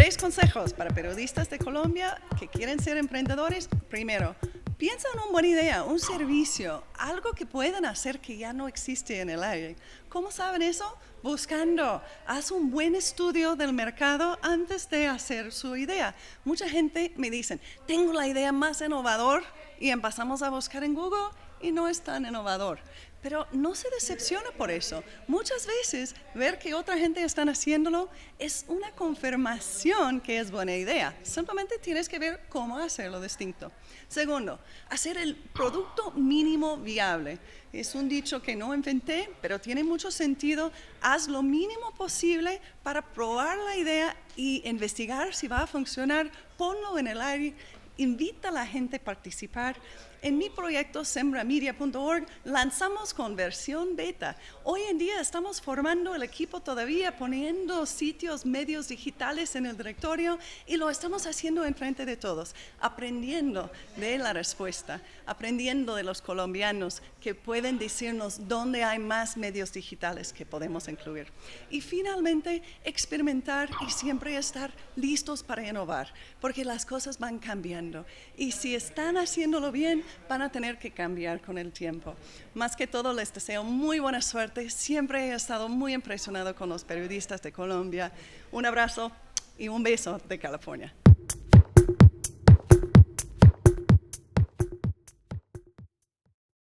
Tres consejos para periodistas de Colombia que quieren ser emprendedores. Primero, piensa en una buena idea, un servicio, algo que puedan hacer que ya no existe en el aire. ¿Cómo saben eso? Buscando. Haz un buen estudio del mercado antes de hacer su idea. Mucha gente me dice, tengo la idea más innovador y empezamos a buscar en Google y no es tan innovador. Pero no se decepciona por eso. Muchas veces ver que otra gente está haciéndolo es una confirmación que es buena idea. Simplemente tienes que ver cómo hacerlo distinto. Segundo, hacer el producto mínimo viable. Es un dicho que no inventé, pero tiene mucho sentido. Haz lo mínimo posible para probar la idea y investigar si va a funcionar. Ponlo en el aire invita a la gente a participar. En mi proyecto sembramedia.org, lanzamos con versión beta. Hoy en día estamos formando el equipo todavía, poniendo sitios, medios digitales en el directorio y lo estamos haciendo enfrente de todos, aprendiendo de la respuesta, aprendiendo de los colombianos que pueden decirnos dónde hay más medios digitales que podemos incluir. Y finalmente, experimentar y siempre estar listos para innovar, porque las cosas van cambiando y si están haciéndolo bien, van a tener que cambiar con el tiempo. Más que todo, les deseo muy buena suerte. Siempre he estado muy impresionado con los periodistas de Colombia. Un abrazo y un beso de California.